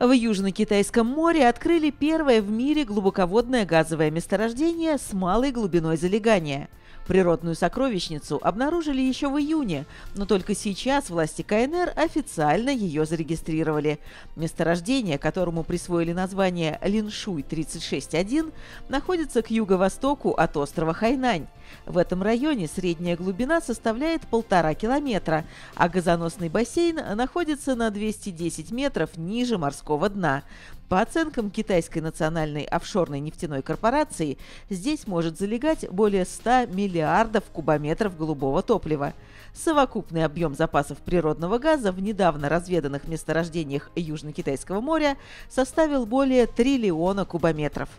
В Южно-Китайском море открыли первое в мире глубоководное газовое месторождение с малой глубиной залегания. Природную сокровищницу обнаружили еще в июне, но только сейчас власти КНР официально ее зарегистрировали. Месторождение, которому присвоили название Линшуй-36-1, находится к юго-востоку от острова Хайнань. В этом районе средняя глубина составляет полтора километра, а газоносный бассейн находится на 210 метров ниже морского дна. По оценкам Китайской национальной офшорной нефтяной корпорации, здесь может залегать более 100 миллиардов миллиардов кубометров голубого топлива. Совокупный объем запасов природного газа в недавно разведанных месторождениях Южно-Китайского моря составил более триллиона кубометров.